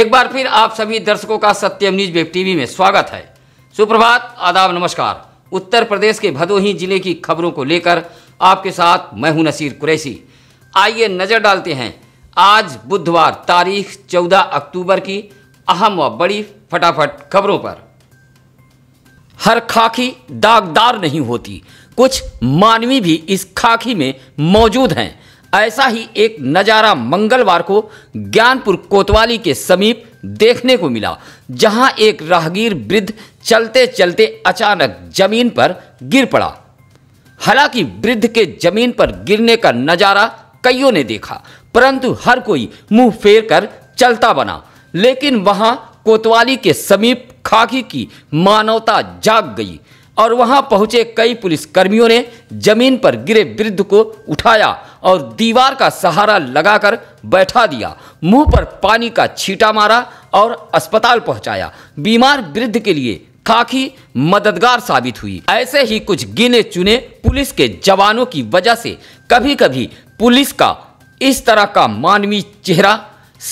एक बार फिर आप सभी दर्शकों का सत्यम न्यूज वेब टीवी में स्वागत है सुप्रभात आदाब नमस्कार उत्तर प्रदेश के भदोही जिले की खबरों को लेकर आपके साथ मैं हूं नसीर कुरैशी आइए नज़र डालते हैं आज बुधवार तारीख 14 अक्टूबर की अहम व बड़ी फटाफट खबरों पर हर खाकी दागदार नहीं होती कुछ मानवी भी इस खाकी में मौजूद हैं ऐसा ही एक नज़ारा मंगलवार को ज्ञानपुर कोतवाली के समीप देखने को मिला जहां एक राहगीर वृद्ध चलते चलते अचानक जमीन पर गिर पड़ा हालांकि वृद्ध के जमीन पर गिरने का नज़ारा कईयों ने देखा परंतु हर कोई मुंह फेर कर चलता बना लेकिन वहां कोतवाली के समीप खाकी की मानवता जाग गई और वहां पहुंचे कई पुलिसकर्मियों ने जमीन पर गिरे वृद्ध को उठाया और दीवार का सहारा लगाकर बैठा दिया मुंह पर पानी का छीटा मारा और अस्पताल पहुंचाया बीमार वृद्ध के लिए काफी मददगार साबित हुई ऐसे ही कुछ गिने चुने पुलिस के जवानों की वजह से कभी कभी पुलिस का इस तरह का मानवीय चेहरा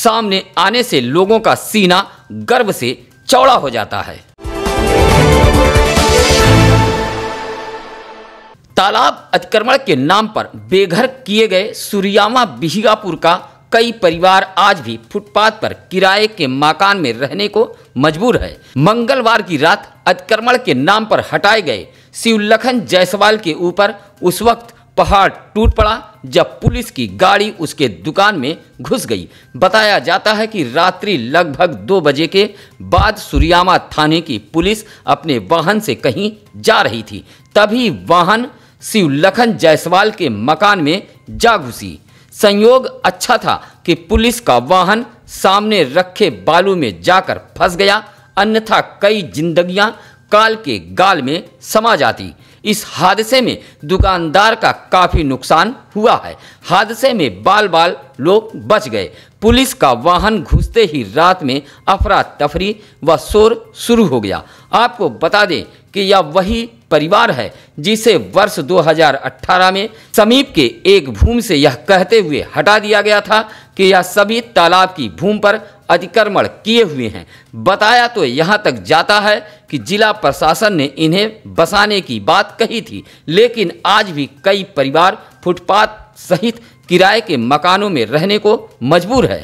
सामने आने से लोगों का सीना गर्व से चौड़ा हो जाता है तालाब अतिक्रमण के नाम पर बेघर किए गए सूर्यामा बिहिगापुर का कई परिवार आज भी फुटपाथ पर किराए के मकान में रहने को मजबूर है मंगलवार की रात अतिक्रमण के नाम पर हटाए गए शिवलखन जायसवाल के ऊपर उस वक्त पहाड़ टूट पड़ा जब पुलिस की गाड़ी उसके दुकान में घुस गई बताया जाता है कि रात्रि लगभग दो बजे के बाद सूर्यामा थाने की पुलिस अपने वाहन से कहीं जा रही थी तभी वाहन शिव लखन जायसवाल के मकान में जा घुसी संयोग अच्छा था कि पुलिस का वाहन सामने रखे बालू में जाकर फंस गया अन्यथा कई जिंदगियां काल के गाल में समा जाती इस हादसे में दुकानदार का काफ़ी नुकसान हुआ है हादसे में बाल बाल लोग बच गए पुलिस का वाहन घुसते ही रात में अफरा तफरी व शोर शुरू हो गया आपको बता दें कि यह वही परिवार है जिसे वर्ष 2018 में समीप के एक भूमि से यह कहते हुए हटा दिया गया था कि यह सभी तालाब की भूमि पर अतिक्रमण किए हुए हैं बताया तो यहाँ तक जाता है कि जिला प्रशासन ने इन्हें बसाने की बात कही थी लेकिन आज भी कई परिवार फुटपाथ सहित किराए के मकानों में रहने को मजबूर है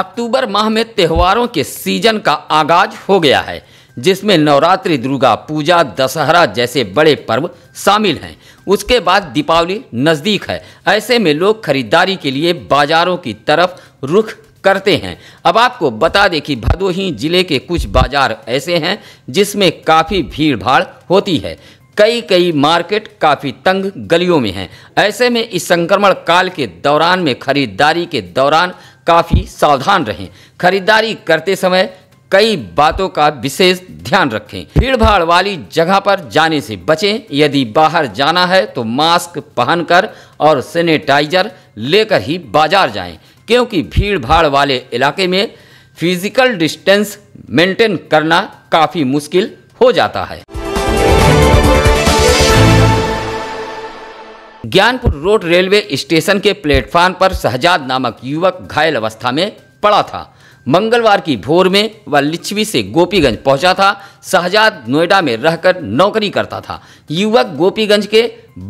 अक्टूबर माह में त्योहारों के सीजन का आगाज हो गया है जिसमें नवरात्रि दुर्गा पूजा दशहरा जैसे बड़े पर्व शामिल हैं उसके बाद दीपावली नज़दीक है ऐसे में लोग खरीदारी के लिए बाज़ारों की तरफ रुख करते हैं अब आपको बता दें कि भदोही जिले के कुछ बाज़ार ऐसे हैं जिसमें काफ़ी भीड़ भाड़ होती है कई कई मार्केट काफ़ी तंग गलियों में हैं ऐसे में इस संक्रमण काल के दौरान में खरीदारी के दौरान काफ़ी सावधान रहें खरीदारी करते समय कई बातों का विशेष ध्यान रखें भीड़ भाड़ वाली जगह पर जाने से बचें यदि बाहर जाना है तो मास्क पहनकर और सैनिटाइजर लेकर ही बाजार जाएं क्योंकि भीड़ भाड़ वाले इलाके में फिजिकल डिस्टेंस मेंटेन करना काफ़ी मुश्किल हो जाता है ज्ञानपुर रोड रेलवे स्टेशन के प्लेटफार्म पर शहजाद नामक युवक घायल अवस्था में पड़ा था मंगलवार की भोर में वह लिच्छवी से गोपीगंज पहुंचा था शहजाद नोएडा में रहकर नौकरी करता था युवक गोपीगंज के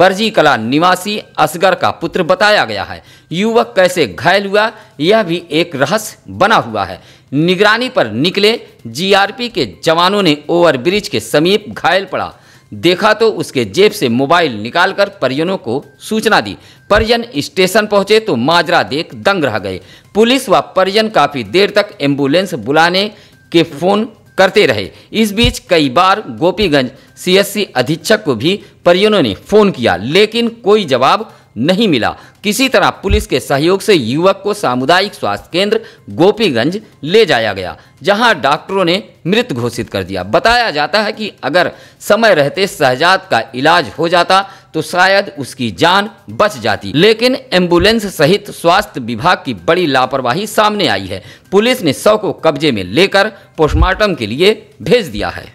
बर्जी कला निवासी असगर का पुत्र बताया गया है युवक कैसे घायल हुआ यह भी एक रहस्य बना हुआ है निगरानी पर निकले जीआरपी के जवानों ने ओवरब्रिज के समीप घायल पड़ा देखा तो उसके जेब से मोबाइल निकालकर परिजनों को सूचना दी परिजन स्टेशन पहुंचे तो माजरा देख दंग रह गए पुलिस व परिजन काफ़ी देर तक एम्बुलेंस बुलाने के फ़ोन करते रहे इस बीच कई बार गोपीगंज सीएससी अधीक्षक को भी परिजनों ने फ़ोन किया लेकिन कोई जवाब नहीं मिला किसी तरह पुलिस के सहयोग से युवक को सामुदायिक स्वास्थ्य केंद्र गोपीगंज ले जाया गया जहां डॉक्टरों ने मृत घोषित कर दिया बताया जाता है कि अगर समय रहते शहजाद का इलाज हो जाता तो शायद उसकी जान बच जाती लेकिन एम्बुलेंस सहित स्वास्थ्य विभाग की बड़ी लापरवाही सामने आई है पुलिस ने शव को कब्जे में लेकर पोस्टमार्टम के लिए भेज दिया है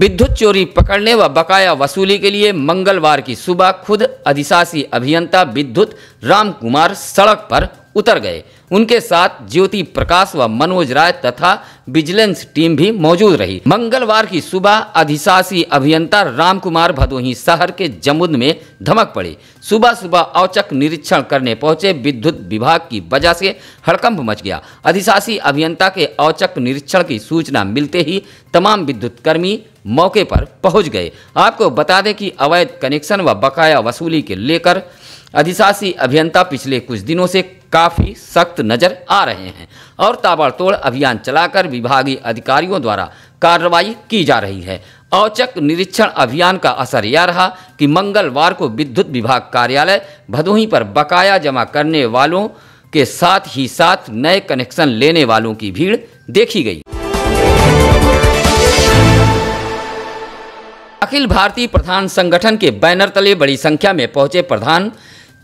विद्युत चोरी पकड़ने व बकाया वसूली के लिए मंगलवार की सुबह खुद अधिशासी अभियंता विद्युत राम कुमार सड़क पर उतर गए उनके साथ ज्योति प्रकाश व मनोज राय तथा विजिलेंस टीम भी मौजूद रही मंगलवार की सुबह अधिशासी अभियंता राम कुमार भदोही शहर के जमुद में धमक पड़े सुबह सुबह औचक निरीक्षण करने पहुंचे विद्युत विभाग की वजह से हड़कंप मच गया अधिशासी अभियंता के औचक निरीक्षण की सूचना मिलते ही तमाम विद्युत कर्मी मौके पर पहुंच गए आपको बता दें कि अवैध कनेक्शन व बकाया वसूली के लेकर अधिशासी अभियंता पिछले कुछ दिनों से काफ़ी सख्त नज़र आ रहे हैं और ताबड़तोड़ अभियान चलाकर विभागीय अधिकारियों द्वारा कार्रवाई की जा रही है औचक निरीक्षण अभियान का असर यह रहा कि मंगलवार को विद्युत विभाग कार्यालय भदोही पर बकाया जमा करने वालों के साथ ही साथ नए कनेक्शन लेने वालों की भीड़ देखी गई अखिल भारतीय प्रधान संगठन के बैनर तले बड़ी संख्या में पहुंचे प्रधान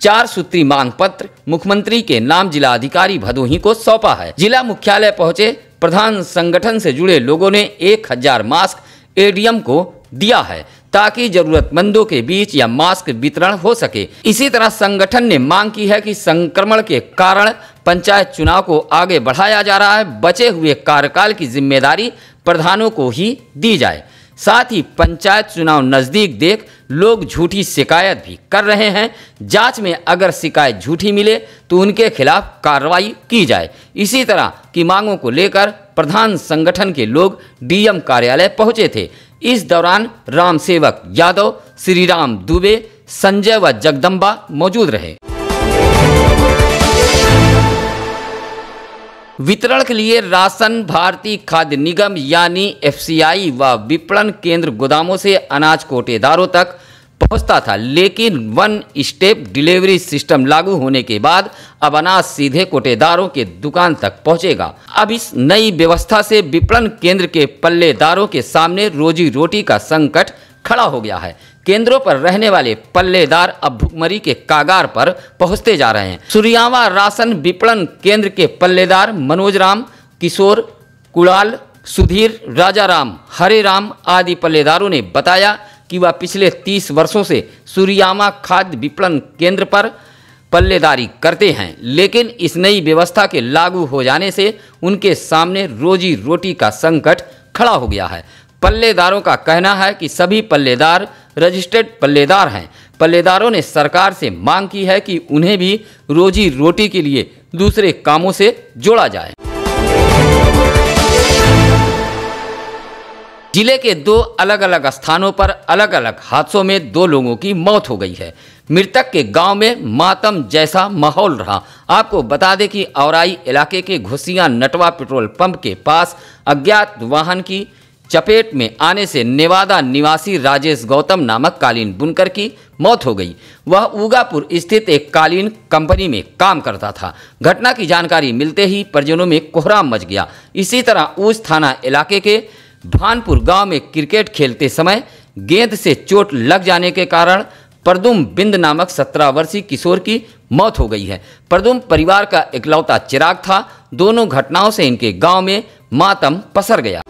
चार सूत्री मांग पत्र मुख्यमंत्री के नाम जिला अधिकारी भदोही को सौंपा है जिला मुख्यालय पहुंचे प्रधान संगठन से जुड़े लोगों ने एक हजार मास्क एडीएम को दिया है ताकि जरूरतमंदों के बीच या मास्क वितरण हो सके इसी तरह संगठन ने मांग की है कि संक्रमण के कारण पंचायत चुनाव को आगे बढ़ाया जा रहा है बचे हुए कार्यकाल की जिम्मेदारी प्रधानों को ही दी जाए साथ ही पंचायत चुनाव नज़दीक देख लोग झूठी शिकायत भी कर रहे हैं जांच में अगर शिकायत झूठी मिले तो उनके खिलाफ कार्रवाई की जाए इसी तरह की मांगों को लेकर प्रधान संगठन के लोग डीएम कार्यालय पहुंचे थे इस दौरान राम सेवक यादव श्रीराम दुबे संजय व जगदम्बा मौजूद रहे वितरण के लिए राशन भारतीय खाद्य निगम यानी एफसीआई व विपणन केंद्र गोदामों से अनाज कोटेदारों तक पहुंचता था लेकिन वन स्टेप डिलीवरी सिस्टम लागू होने के बाद अब अनाज सीधे कोटेदारों के दुकान तक पहुंचेगा अब इस नई व्यवस्था से विपणन केंद्र के पल्लेदारों के सामने रोजी रोटी का संकट खड़ा हो गया है केंद्रों पर रहने वाले पल्लेदार अब भुखमरी के कागार पर पहुंचते जा रहे हैं सूर्यावा राशन विपणन केंद्र के पल्लेदार मनोज राम किशोर कुड़ाल सुधीर राजा राम हरे राम आदि पल्लेदारों ने बताया कि वह पिछले तीस वर्षों से सूर्यामा खाद्य विपणन केंद्र पर पल्लेदारी करते हैं लेकिन इस नई व्यवस्था के लागू हो जाने से उनके सामने रोजी रोटी का संकट खड़ा हो गया है पल्लेदारों का कहना है कि सभी पल्लेदार रजिस्टर्ड पल्लेदार हैं पल्लेदारों ने सरकार से मांग की है कि उन्हें भी रोजी रोटी के लिए दूसरे कामों से जोड़ा जाए जिले के दो अलग अलग स्थानों पर अलग अलग हादसों में दो लोगों की मौत हो गई है मृतक के गांव में मातम जैसा माहौल रहा आपको बता दें कि औराई इलाके के घुसिया नटवा पेट्रोल पंप के पास अज्ञात वाहन की चपेट में आने से नेवादा निवासी राजेश गौतम नामक कालीन बुनकर की मौत हो गई वह उगापुर स्थित एक कालीन कंपनी में काम करता था घटना की जानकारी मिलते ही परिजनों में कोहराम मच गया इसी तरह ऊस थाना इलाके के भानपुर गांव में क्रिकेट खेलते समय गेंद से चोट लग जाने के कारण परदुम बिंद नामक सत्रह वर्षीय किशोर की मौत हो गई है परदुम परिवार का इकलौता चिराग था दोनों घटनाओं से इनके गांव में मातम पसर गया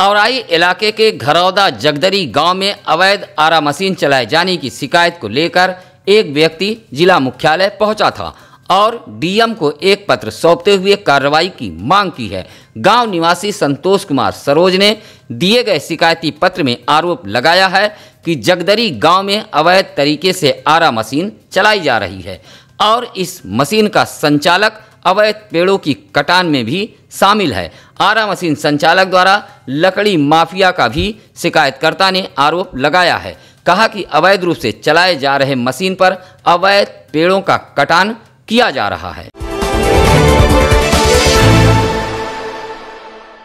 औराई इलाके के घरौदा जगदरी गांव में अवैध आरा मशीन चलाए जाने की शिकायत को लेकर एक व्यक्ति जिला मुख्यालय पहुंचा था और डीएम को एक पत्र सौंपते हुए कार्रवाई की मांग की है गांव निवासी संतोष कुमार सरोज ने दिए गए शिकायती पत्र में आरोप लगाया है कि जगदरी गांव में अवैध तरीके से आरा मशीन चलाई जा रही है और इस मशीन का संचालक अवैध पेड़ों की कटान में भी शामिल है आरा मशीन संचालक द्वारा लकड़ी माफिया का भी शिकायतकर्ता ने आरोप लगाया है कहा कि अवैध रूप से चलाए जा रहे मशीन पर अवैध पेड़ों का कटान किया जा रहा है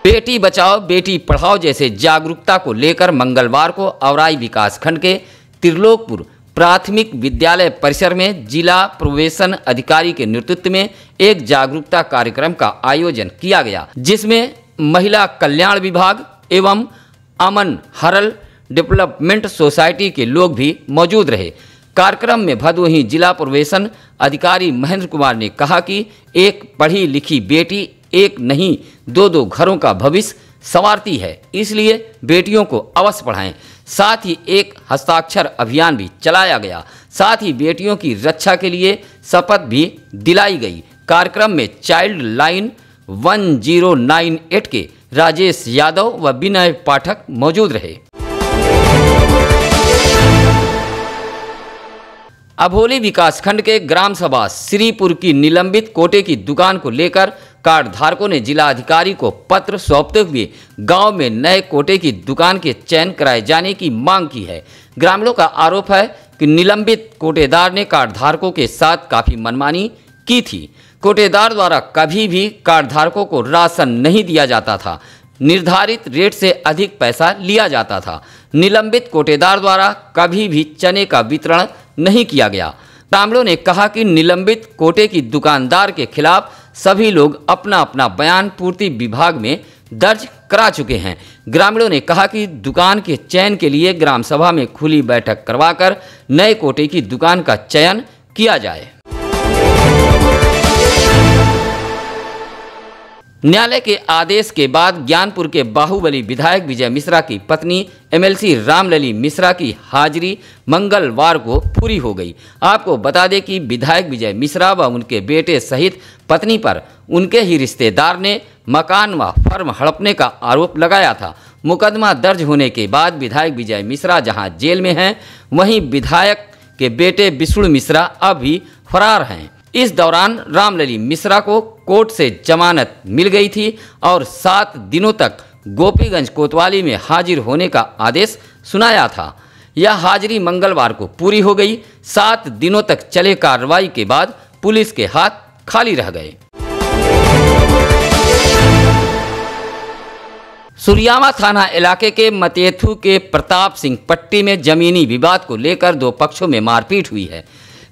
बेटी बचाओ बेटी पढ़ाओ जैसे जागरूकता को लेकर मंगलवार को अवराई विकास खंड के त्रिलोकपुर प्राथमिक विद्यालय परिसर में जिला प्रवेशन अधिकारी के नेतृत्व में एक जागरूकता कार्यक्रम का आयोजन किया गया जिसमें महिला कल्याण विभाग एवं अमन हरल डेवलपमेंट सोसाइटी के लोग भी मौजूद रहे कार्यक्रम में भदोही जिला प्रवेशन अधिकारी महेंद्र कुमार ने कहा कि एक पढ़ी लिखी बेटी एक नहीं दो दो घरों का भविष्य संवारती है इसलिए बेटियों को अवश्य पढ़ाएं साथ ही एक हस्ताक्षर अभियान भी चलाया गया साथ ही बेटियों की रक्षा के लिए शपथ भी दिलाई गई कार्यक्रम में चाइल्ड लाइन 1098 के राजेश यादव व विनय पाठक मौजूद रहे अभोली विकासखंड के ग्राम सभा श्रीपुर की निलंबित कोटे की दुकान को लेकर कार्ड धारकों ने जिला अधिकारी को पत्र सौंपते हुए गांव में नए कोटे की दुकान के चयन कराए जाने की मांग की है ग्रामीणों का आरोप है कि निलंबित कोटेदार ने कार्ड धारकों के साथ काफ़ी मनमानी की थी कोटेदार द्वारा कभी भी कार्ड धारकों को राशन नहीं दिया जाता था निर्धारित रेट से अधिक पैसा लिया जाता था निलंबित कोटेदार द्वारा कभी भी चने का वितरण नहीं किया गया ग्रामीणों ने कहा कि निलंबित कोटे की दुकानदार के खिलाफ सभी लोग अपना अपना बयान पूर्ति विभाग में दर्ज करा चुके हैं ग्रामीणों ने कहा कि दुकान के चयन के लिए ग्राम सभा में खुली बैठक करवाकर नए कोटे की दुकान का चयन किया जाए न्यायालय के आदेश के बाद ज्ञानपुर के बाहुबली विधायक विजय मिश्रा की पत्नी एमएलसी रामलली मिश्रा की हाजिरी मंगलवार को पूरी हो गई आपको बता दें कि विधायक विजय मिश्रा व उनके बेटे सहित पत्नी पर उनके ही रिश्तेदार ने मकान व फर्म हड़पने का आरोप लगाया था मुकदमा दर्ज होने के बाद विधायक विजय मिश्रा जहाँ जेल में हैं वहीं विधायक के बेटे विष्णु मिश्रा अब भी फरार हैं इस दौरान रामलली मिश्रा को कोर्ट से जमानत मिल गई थी और सात दिनों तक गोपीगंज कोतवाली में हाजिर होने का आदेश सुनाया था यह हाजिरी मंगलवार को पूरी हो गई सात दिनों तक चले कार्रवाई के बाद पुलिस के हाथ खाली रह गए सुरियामा थाना इलाके के मतेथु के प्रताप सिंह पट्टी में जमीनी विवाद को लेकर दो पक्षों में मारपीट हुई है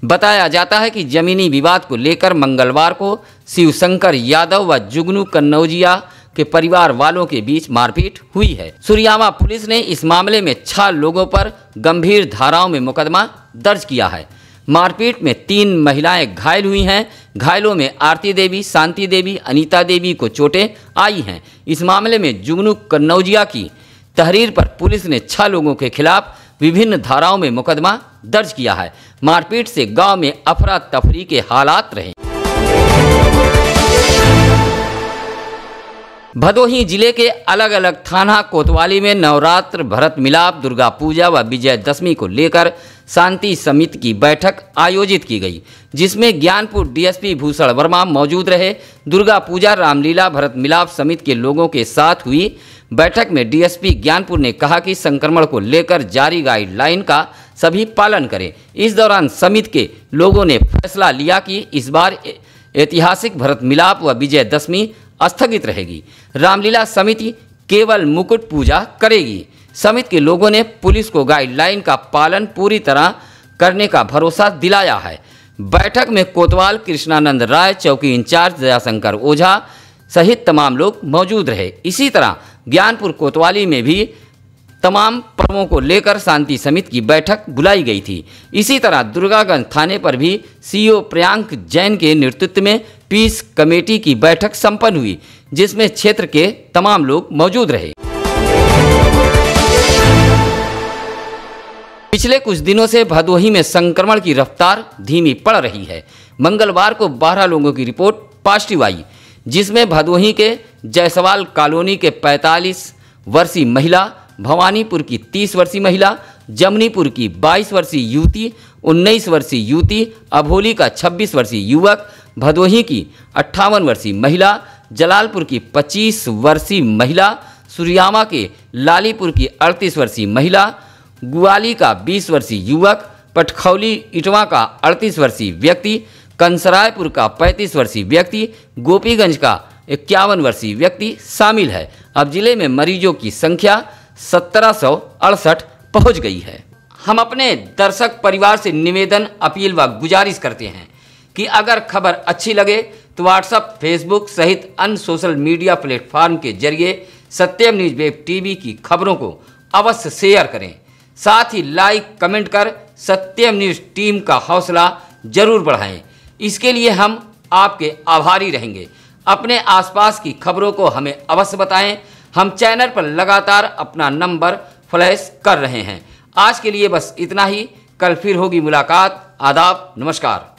बताया जाता है कि जमीनी विवाद को लेकर मंगलवार को शिवशंकर यादव व जुगनू कन्नौजिया के परिवार वालों के बीच मारपीट हुई है सुरियामा पुलिस ने इस मामले में छह लोगों पर गंभीर धाराओं में मुकदमा दर्ज किया है मारपीट में तीन महिलाएं घायल हुई हैं घायलों में आरती देवी शांति देवी अनीता देवी को चोटें आई हैं इस मामले में जुगनू कन्नौजिया की तहरीर पर पुलिस ने छह लोगों के खिलाफ विभिन्न धाराओं में मुकदमा दर्ज किया है मारपीट से गांव में अफरा तफरी के हालात रहे भदोही जिले के अलग अलग थाना कोतवाली में नवरात्र भरत मिलाप दुर्गा पूजा व विजय दशमी को लेकर शांति समिति की बैठक आयोजित की गई जिसमें ज्ञानपुर डीएसपी भूषण वर्मा मौजूद रहे दुर्गा पूजा रामलीला भरत मिलाप समिति के लोगों के साथ हुई बैठक में डीएसपी ज्ञानपुर ने कहा कि संक्रमण को लेकर जारी गाइडलाइन का सभी पालन करें इस दौरान समिति के लोगों ने फैसला लिया कि इस बार ऐतिहासिक भरत मिलाप व विजय दशमी स्थगित रहेगी रामलीला समिति केवल मुकुट पूजा करेगी समिति के लोगों ने पुलिस को गाइडलाइन का पालन पूरी तरह करने का भरोसा दिलाया है बैठक में कोतवाल कृष्णानंद राय चौकी इंचार्ज दयाशंकर ओझा सहित तमाम लोग मौजूद रहे इसी तरह ज्ञानपुर कोतवाली में भी तमाम प्रमों को लेकर शांति समिति की बैठक बुलाई गई थी इसी तरह दुर्गागंज थाने पर भी सीईओ प्रियांक जैन के नेतृत्व में पीस कमेटी की बैठक संपन्न हुई जिसमें क्षेत्र के तमाम लोग मौजूद रहे पिछले कुछ दिनों से भदोही में संक्रमण की रफ्तार धीमी पड़ रही है मंगलवार को 12 लोगों की रिपोर्ट पॉजिटिव आई जिसमें भदोही के जायसवाल कॉलोनी के 45 वर्षीय महिला भवानीपुर की तीस वर्षीय महिला जमनीपुर की बाईस वर्षीय युवती उन्नीस वर्षीय युवती अभोली का छब्बीस वर्षीय युवक भदोही की अट्ठावन वर्षीय महिला जलालपुर की पच्चीस वर्षीय महिला सुरियामा के लालीपुर की अड़तीस वर्षीय महिला गुआली का बीस वर्षीय युवक पटखौली इटवा का अड़तीस वर्षीय व्यक्ति कंसरायपुर का पैंतीस वर्षीय व्यक्ति गोपीगंज का इक्यावन वर्षीय व्यक्ति शामिल है अब जिले में मरीजों की संख्या सत्रह पहुंच गई है हम अपने दर्शक परिवार से निवेदन अपील व गुजारिश करते हैं कि अगर खबर अच्छी लगे तो व्हाट्सएप फेसबुक सहित अन्य सोशल मीडिया प्लेटफॉर्म के जरिए सत्यम न्यूज वेब टीवी की खबरों को अवश्य शेयर करें साथ ही लाइक कमेंट कर सत्यम न्यूज टीम का हौसला जरूर बढ़ाएं इसके लिए हम आपके आभारी रहेंगे अपने आसपास की खबरों को हमें अवश्य बताएं हम चैनल पर लगातार अपना नंबर फ्लैश कर रहे हैं आज के लिए बस इतना ही कल फिर होगी मुलाकात आदाब नमस्कार